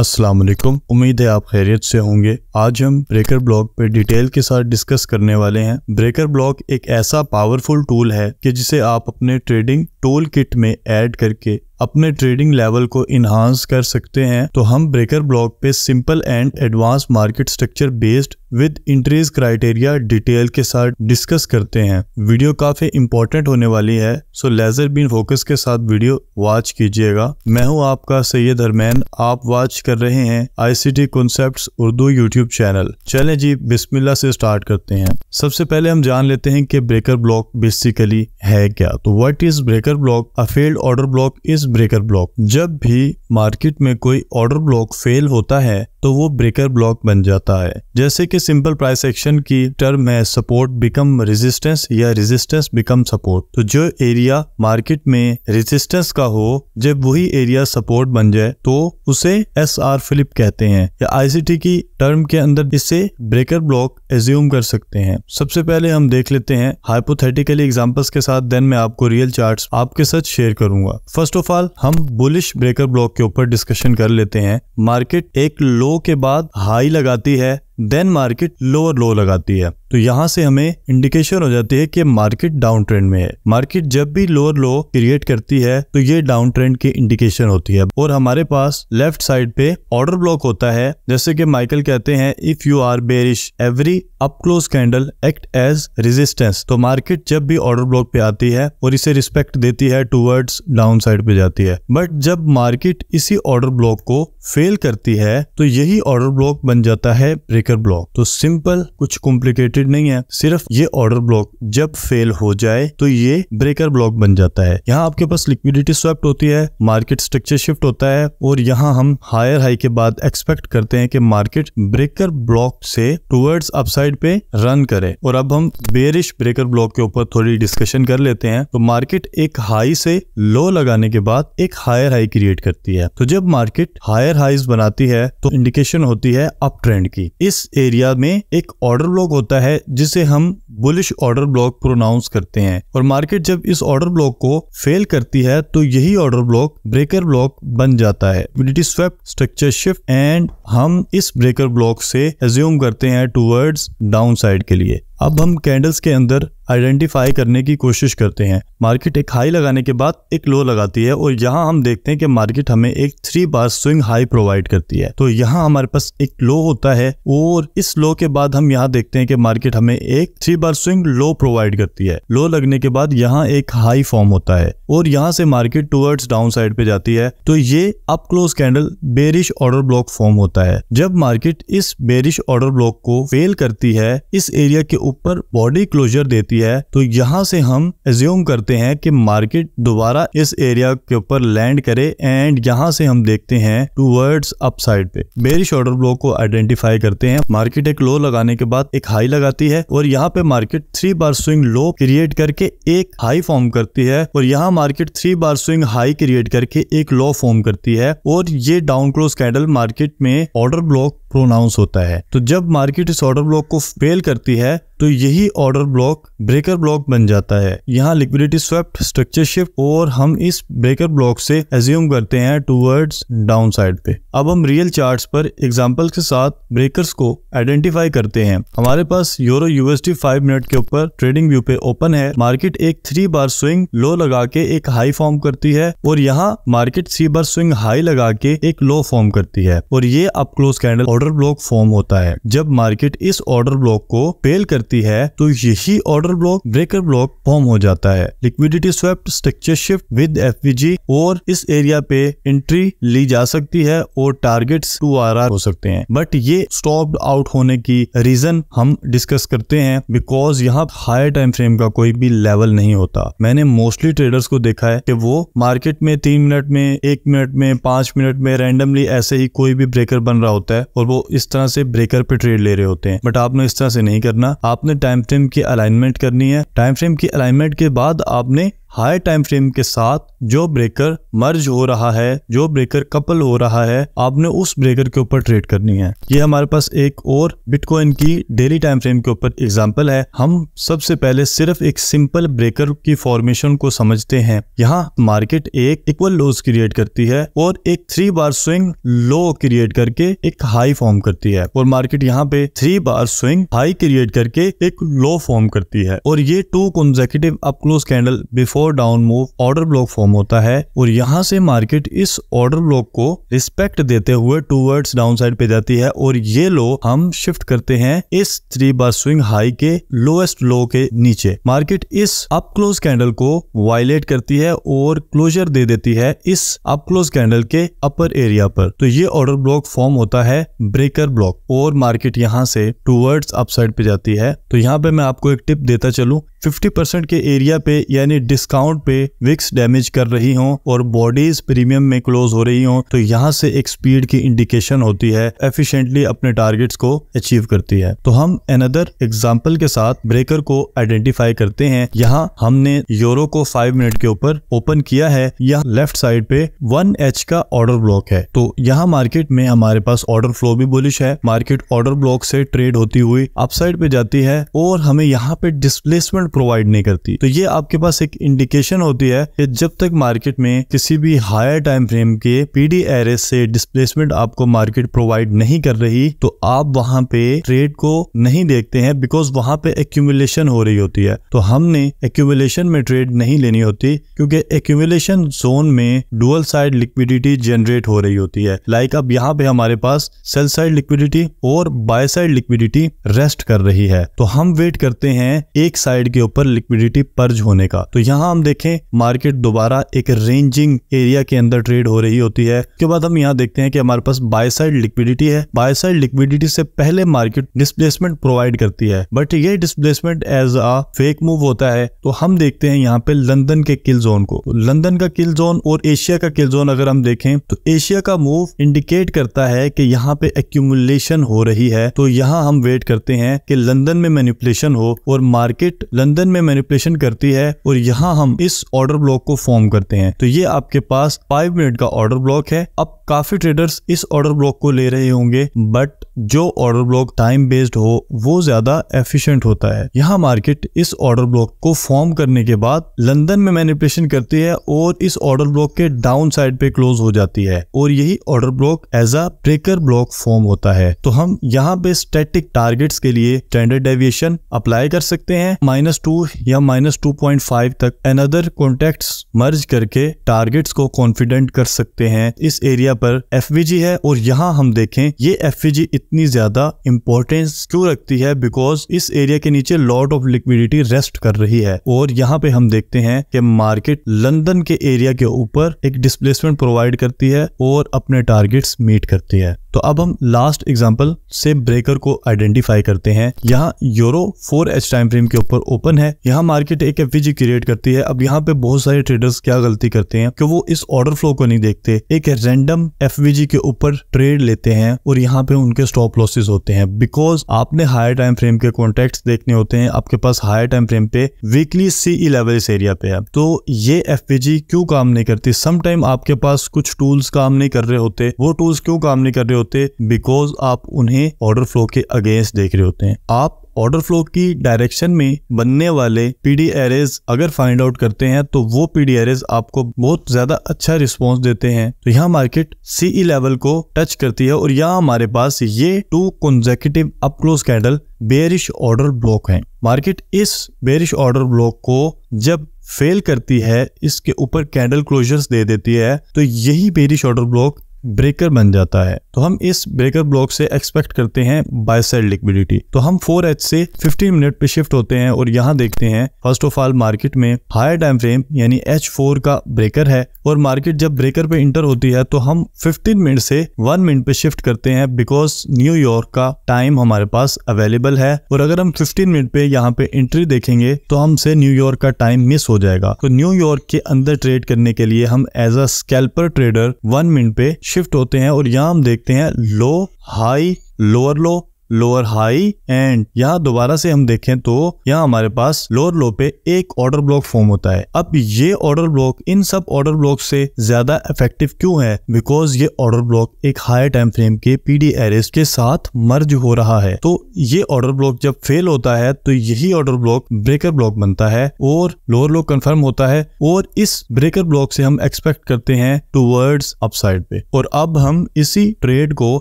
अस्सलाम वालेकुम उम्मीद है आप खैरियत से होंगे आज हम ब्रेकर ब्लॉक पे डिटेल के साथ डिस्कस करने वाले हैं ब्रेकर ब्लॉक एक ऐसा पावरफुल टूल है कि जिसे आप अपने ट्रेडिंग टोल किट में ऐड करके अपने ट्रेडिंग लेवल को इन्हांस कर सकते हैं तो हम ब्रेकर ब्लॉक पे simple and advance market structure based with entries criteria detail के साथ डिस्कस करते हैं वीडियो काफी इंपॉर्टेंट होने वाली है सो लेजर बीन फोकस के साथ वीडियो वॉच कीजिएगा मैं हूं आपका सैयद हरमैन आप वॉच कर रहे हैं ICT concept Urdu YouTube channel चले जी बिस्मिल्ला से स्टार्ट करते हैं सबसे पहले हम जान लेते हैं कि ब्रेकर ब्लॉक बेसिकली है क्या तो what is breaker breaker block a failed order block is breaker block जब भी मार्केट में कोई ऑर्डर ब्लॉक फेल होता है तो वो ब्रेकर ब्लॉक बन जाता है जैसे कि सिंपल प्राइस एक्शन की टर्म है सपोर्ट बिकम रेजिस्टेंस या रेजिस्टेंस बिकम सपोर्ट तो जो एरिया मार्केट में रेजिस्टेंस का हो जब वही एरिया सपोर्ट बन जाए तो उसे एस आर फिलिप कहते हैं या आईसीटी की टर्म के अंदर इसे ब्रेकर ब्लॉक एज्यूम कर सकते हैं सबसे पहले हम देख लेते हैं हाइपोथेटिकली एग्जाम्पल्स के साथ देन मैं आपको रियल चार्ट आपके साथ शेयर करूंगा फर्स्ट ऑफ ऑल हम बुलिश ब्रेकर ब्लॉक के ऊपर डिस्कशन कर लेते हैं मार्केट एक लो के बाद हाई लगाती है देन मार्केट लोअर लो लगाती है तो यहाँ से हमें इंडिकेशन हो जाती है कि मार्केट डाउन ट्रेंड में है मार्केट जब भी लोअर लो क्रिएट करती है तो ये डाउन ट्रेंड की इंडिकेशन होती है और हमारे पास लेफ्ट साइड पे ऑर्डर ब्लॉक होता है जैसे कि माइकल कहते हैं if you are bearish every up close candle act as resistance तो मार्केट जब भी ऑर्डर ब्लॉक पे आती है और इसे रिस्पेक्ट देती है टूवर्ड्स डाउन साइड पे जाती है बट जब मार्केट इसी ऑर्डर ब्लॉक को फेल करती है तो यही ऑर्डर ब्लॉक बन जाता है ब्रेक ब्रेकर ब्लॉक तो सिंपल कुछ कॉम्प्लिकेटेड नहीं है सिर्फ ये ऑर्डर ब्लॉक जब फेल हो जाए तो ये ब्रेकर ब्लॉक बन जाता है यहाँ आपके पास लिक्विडिटी स्वेप्ट होती है मार्केट स्ट्रक्चर शिफ्ट होता है और यहाँ हम हायर हाई के बाद एक्सपेक्ट करते हैं कि मार्केट ब्रेकर ब्लॉक से टूवर्ड्स अपसाइड पे रन करे और अब हम बेरिश ब्रेकर ब्लॉक के ऊपर थोड़ी डिस्कशन कर लेते हैं तो मार्केट एक हाई से लो लगाने के बाद एक हायर हाई क्रिएट करती है तो जब मार्केट हायर हाईज बनाती है तो इंडिकेशन होती है अप ट्रेंड की इस एरिया में एक ऑर्डर ब्लॉक होता है जिसे हम बुलिश ऑर्डर ब्लॉक प्रोनाउंस करते हैं और मार्केट जब इस ऑर्डर ब्लॉक को फेल करती है तो यही ऑर्डर ब्लॉक ब्रेकर ब्लॉक बन जाता है immunity sweep structure shift and हम इस ब्रेकर ब्लॉक से एज्यूम करते हैं टूवर्ड्स डाउन साइड के लिए अब हम कैंडल्स के अंदर आइडेंटिफाई करने की कोशिश करते हैं मार्केट एक हाई लगाने के बाद एक लो लगाती है और यहाँ हम देखते हैं कि मार्केट हमें एक three bar swing high provide करती है तो यहाँ हमारे पास एक लो होता है और इस लो के बाद हम यहाँ देखते हैं कि मार्केट हमें एक three bar swing low provide करती है लो लगने के बाद यहाँ एक हाई फॉर्म होता है और यहाँ से मार्केट टूवर्ड्स डाउन साइड पे जाती है तो ये up close candle bearish order block form होता है जब मार्केट इस बेरिश ऑर्डर ब्लॉक को फेल करती है इस एरिया के ऊपर बॉडी क्लोजर देती है तो यहाँ से हम एज्यूम करते हैं कि मार्केट दोबारा इस एरिया के ऊपर लैंड करे एंड यहाँ से हम देखते हैं टूवर्ड्स अप साइड पे बेरिश ऑर्डर ब्लॉक को आइडेंटिफाई करते हैं मार्केट एक लो लगाने के बाद एक हाई लगाती है और यहाँ पे market three bar swing low create करके एक हाई फॉर्म करती है और यहाँ market three bar swing high create करके एक लो फॉर्म करती है और ये डाउन क्लोज कैंडल मार्केट में ऑर्डर ब्लॉक प्रोनाउंस होता है तो जब मार्केट इस ऑर्डर ब्लॉक को फेल करती है तो यही ऑर्डर ब्लॉक ब्रेकर ब्लॉक बन जाता है यहाँ लिक्विडिटी स्वेप्ट स्ट्रक्चर शिफ्ट और हम इस ब्रेकर ब्लॉक से एज्यूम करते हैं टूवर्ड्स डाउन साइड पे अब हम रियल चार्ट्स पर एग्जाम्पल के साथ ब्रेकर्स को आइडेंटिफाई करते हैं हमारे पास यूरो यूएसडी फाइव मिनट के ऊपर ट्रेडिंग व्यू पे ओपन है मार्केट एक थ्री बार स्विंग लो लगा के एक हाई फॉर्म करती है और यहाँ market three bar swing high लगा के एक लो फॉर्म करती है और ये up close candle order block form होता है जब मार्केट इस ऑर्डर ब्लॉक को फेल करती सकती है तो यही order block breaker block form हो जाता है liquidity sweep structure shift with F और इस एरिया पे एंट्री ली जा सकती है और टारगेट टू आर हो सकते हैं बट ये स्टॉप आउट होने की रीजन हम डिस्कस करते हैं बिकॉज यहाँ हायर टाइम फ्रेम का कोई भी लेवल नहीं होता मैंने मोस्टली ट्रेडर्स को देखा है कि वो मार्केट में तीन मिनट में एक मिनट में पांच मिनट में रैंडमली ऐसे ही कोई भी ब्रेकर बन रहा होता है और वो इस तरह से ब्रेकर पे ट्रेड ले रहे होते हैं बट आपने इस तरह से नहीं करना आप आपने टाइम फ्रेम की अलाइनमेंट करनी है टाइम फ्रेम की अलाइनमेंट के बाद आपने हाई टाइम फ्रेम के साथ जो ब्रेकर मर्ज हो रहा है जो ब्रेकर कपल हो रहा है आपने उस ब्रेकर के ऊपर ट्रेड करनी है ये हमारे पास एक और बिटकॉइन की डेली टाइम फ्रेम के ऊपर एग्जाम्पल है हम सबसे पहले सिर्फ एक सिंपल ब्रेकर की फॉर्मेशन को समझते हैं यहाँ मार्केट एक इक्वल लोज क्रिएट करती है और एक three bar swing low create करके एक हाई फॉर्म करती है और मार्केट यहाँ पे three bar swing high create करके एक लो फॉर्म करती है और ये two consecutive up close candle before और down move order block form होता है और यहाँ से मार्केट इस ऑर्डर ब्लॉक को रिस्पेक्ट देते हुए टूवर्ड्स डाउन साइड पे जाती है और ये लो हम शिफ्ट करते हैं इस थ्री बार स्विंग हाई के लोएस्ट लो के नीचे मार्केट इस अप क्लोज कैंडल को वायलेट करती है और क्लोजर दे देती है इस अप क्लोज कैंडल के अपर एरिया पर तो ये ऑर्डर ब्लॉक फॉर्म होता है ब्रेकर ब्लॉक और मार्केट यहाँ से टूवर्ड्स अपसाइड पे जाती है तो यहाँ पे मैं आपको एक टिप देता चलू 50% के एरिया पे यानी डिस्क डिस्काउंट पे विक्स डैमेज कर रही हो और बॉडीज प्रीमियम में क्लोज हो रही हो तो यहाँ से एक स्पीड की इंडिकेशन होती है एफिशिएंटली अपने टारगेट्स को अचीव करती है तो हम अनदर एग्जाम्पल के साथ ब्रेकर को आइडेंटिफाई करते हैं यहाँ हमने यूरो को फाइव मिनट के ऊपर ओपन किया है यहाँ लेफ्ट साइड पे वन एच का ऑर्डर ब्लॉक है तो यहाँ मार्केट में हमारे पास ऑर्डर फ्लो भी बुलिश है मार्केट ऑर्डर ब्लॉक से ट्रेड होती हुई अपसाइड पे जाती है और हमें यहाँ पे डिस्प्लेसमेंट प्रोवाइड नहीं करती तो ये आपके पास एक इंडिकेशन इंडिकेशन होती है कि जब तक मार्केट में किसी भी हायर टाइम फ्रेम के पीडी एरेस से डिस्प्लेसमेंट आपको मार्केट प्रोवाइड नहीं कर रही तो आप वहां पे ट्रेड को नहीं देखते हैं बिकॉज वहां पे एक्यूमुलेशन हो रही होती है तो हमने एक्यूमुलेशन में ट्रेड नहीं लेनी होती क्योंकि एक्यूमुलेशन जोन में डुअल साइड लिक्विडिटी जनरेट हो रही होती है लाइक like अब यहाँ पे हमारे पास सेल साइड लिक्विडिटी और बाय साइड लिक्विडिटी रेस्ट कर रही है तो हम वेट करते हैं एक साइड के ऊपर लिक्विडिटी पर्ज होने का तो यहाँ हम देखें मार्केट दोबारा एक रेंजिंग एरिया के अंदर ट्रेड हो रही होती है उसके बाद हम यहाँ देखते हैं कि हमारे पास बाय साइड लिक्विडिटी है बाय साइड लिक्विडिटी से पहले मार्केट डिस्प्लेसमेंट प्रोवाइड करती है बट ये displacement as a fake move होता है तो हम देखते हैं यहाँ पे लंदन के किल जोन को लंदन का किल जोन और एशिया का किल जोन अगर हम देखें तो एशिया का मूव इंडिकेट करता है कि यहाँ पे एक्यूमुलेशन हो रही है तो यहाँ हम वेट करते हैं कि लंदन में मैनिपुलेशन हो और मार्केट लंदन में मैनिपुलेशन करती है और यहाँ यहाँ हम इस ऑर्डर ब्लॉक को फॉर्म करते हैं तो ये आपके पास फाइव मिनट का ऑर्डर ब्लॉक है अब काफी ट्रेडर्स इस ऑर्डर ब्लॉक को ले रहे होंगे बट जो ऑर्डर ब्लॉक टाइम बेस्ड हो वो ज्यादा एफिशिएंट होता है यहाँ मार्केट इस ऑर्डर ब्लॉक को फॉर्म करने के बाद लंदन में मैनिपुलेशन करती है और इस ऑर्डर ब्लॉक के डाउन साइड पे क्लोज हो जाती है और यही order block as a breaker block form होता है तो हम यहाँ पे स्टेटिक टारगेट्स के लिए स्टैंडर्ड डेविएशन अप्लाई कर सकते हैं माइनस टू या माइनस टू पॉइंट फाइव तक अनदर अदर कॉन्टेक्ट मर्ज करके टारगेट्स को कॉन्फिडेंट कर सकते हैं इस एरिया पर एफ है और यहाँ हम देखें ये एफ इतनी ज्यादा इंपॉर्टेंस क्यों रखती है बिकॉज इस एरिया के नीचे लॉट ऑफ लिक्विडिटी रेस्ट कर रही है और यहाँ पे हम देखते हैं कि मार्केट लंदन के एरिया के ऊपर एक डिस्प्लेसमेंट प्रोवाइड करती है और अपने टारगेट्स मीट करती है तो अब हम लास्ट एग्जाम्पल से ब्रेकर को आइडेंटिफाई करते हैं यहाँ euro four H time frame के ऊपर ओपन है यहाँ मार्केट एक एफ क्रिएट करती है अब यहाँ पे बहुत सारे ट्रेडर्स क्या गलती करते हैं कि वो इस ऑर्डर फ्लो को नहीं देखते एक रेंडम एफ के ऊपर ट्रेड लेते हैं और यहाँ पे उनके स्टॉप लॉसेज होते हैं बिकॉज आपने हायर टाइम फ्रेम के कॉन्टेक्ट देखने होते हैं आपके पास हायर टाइम फ्रेम पे वीकली सीई लेवल इस एरिया पे है तो ये एफ क्यों काम नहीं करती समटाइम आपके पास कुछ टूल्स काम नहीं कर रहे होते वो टूल्स क्यों काम नहीं कर रहे होते होते बिकॉज आप उन्हें ऑर्डर फ्लो के अगेंस्ट देख रहे होते हैं आप ऑर्डर फ्लो की डायरेक्शन में बनने वाले पीडी एरेज अगर फाइंड आउट करते हैं तो वो पीडी एरेज आपको बहुत ज्यादा अच्छा रिस्पॉन्स देते हैं तो यहाँ मार्केट सीई लेवल को टच करती है और यहाँ हमारे पास ये two consecutive up close candle bearish order block है मार्केट इस बेरिश ऑर्डर ब्लॉक को जब फेल करती है इसके ऊपर कैंडल क्लोजर्स दे देती है तो यही बेरिश ऑर्डर ब्लॉक ब्रेकर बन जाता है तो हम इस ब्रेकर ब्लॉक से एक्सपेक्ट करते हैं बायसेल लिक्विडिटी तो हम 4H से 15 मिनट पे शिफ्ट होते हैं और यहाँ देखते हैं फर्स्ट ऑफ ऑल मार्केट में हायर टाइम फ्रेम यानी H4 का ब्रेकर है और मार्केट जब ब्रेकर पे इंटर होती है तो हम 15 मिनट से 1 मिनट पे शिफ्ट करते हैं बिकॉज न्यूयॉर्क का टाइम हमारे पास अवेलेबल है और अगर हम फिफ्टीन मिनट पे यहाँ पे एंट्री देखेंगे तो हमसे न्यूयॉर्क का टाइम मिस हो जाएगा तो न्यूयॉर्क के अंदर ट्रेड करने के लिए हम as a scalper trader one minute पे शिफ्ट होते हैं और यहाँ हम देखते हैं low high lower low lower high and यहाँ दोबारा से हम देखें तो यहाँ हमारे पास लोअर लो पे एक ऑर्डर ब्लॉक फॉर्म होता है अब ये ऑर्डर ब्लॉक इन सब ऑर्डर ब्लॉक से ज्यादा इफेक्टिव क्यों है बिकॉज ये ऑर्डर ब्लॉक एक हाई टाइम फ्रेम के पीडी एरिस के साथ मर्ज हो रहा है तो ये ऑर्डर ब्लॉक जब फेल होता है तो यही ऑर्डर ब्लॉक ब्रेकर ब्लॉक बनता है और लोअर लो कन्फर्म होता है और इस ब्रेकर ब्लॉक से हम एक्सपेक्ट करते हैं टूवर्ड्स अपसाइड पे और अब हम इसी ट्रेड को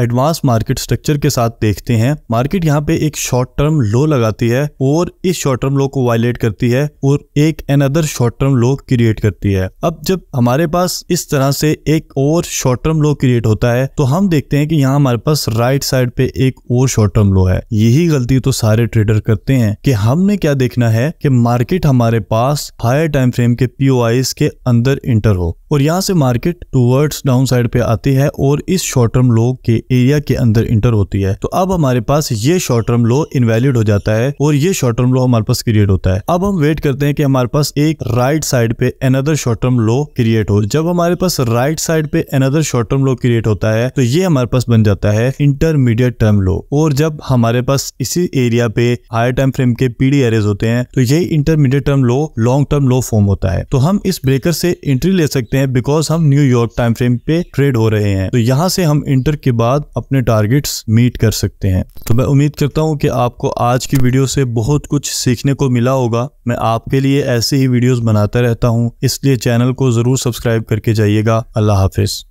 एडवांस मार्केट स्ट्रक्चर के साथ देखते हैं हैं मार्केट यहाँ पे एक शॉर्ट टर्म लो लगाती है और इस शॉर्ट टर्म लो को वायलेट करती है और एक another short term low create करती है अब जब हमारे पास इस तरह से एक और शॉर्ट टर्म लो क्रिएट होता है तो हम देखते हैं कि यहाँ हमारे पास राइट साइड पे एक और शॉर्ट टर्म लो है यही गलती तो सारे ट्रेडर करते हैं कि हमने क्या देखना है कि मार्केट हमारे पास हायर टाइम फ्रेम के पी के अंदर इंटर हो और यहाँ से मार्केट टूवर्ड्स डाउन साइड पे आती है और इस शॉर्ट टर्म लो के एरिया के अंदर इंटर होती है तो अब हमारे हमारे पास ये शॉर्ट टर्म लो इनवैलिड हो जाता है और ये शॉर्ट टर्म लो हमारे पास क्रिएट होता है अब हम वेट करते हैं कि हमारे पास एक राइट साइड पे another short term low create हो जब हमारे पास राइट साइड पे another short term low create होता है तो ये हमारे पास बन जाता है इंटरमीडिएट टर्म लो और जब हमारे पास इसी एरिया पे हायर टाइम फ्रेम के पीडी एरेज होते हैं तो ये intermediate term low long term low form होता है तो हम इस ब्रेकर से एंट्री ले सकते हैं बिकॉज हम न्यूयॉर्क टाइम फ्रेम पे ट्रेड हो रहे हैं तो यहाँ से हम इंटर के बाद अपने टारगेट्स मीट कर सकते हैं तो मैं उम्मीद करता हूँ कि आपको आज की वीडियो से बहुत कुछ सीखने को मिला होगा मैं आपके लिए ऐसे ही वीडियोस बनाता रहता हूँ इसलिए चैनल को ज़रूर सब्सक्राइब करके जाइएगा अल्लाह हाफिज़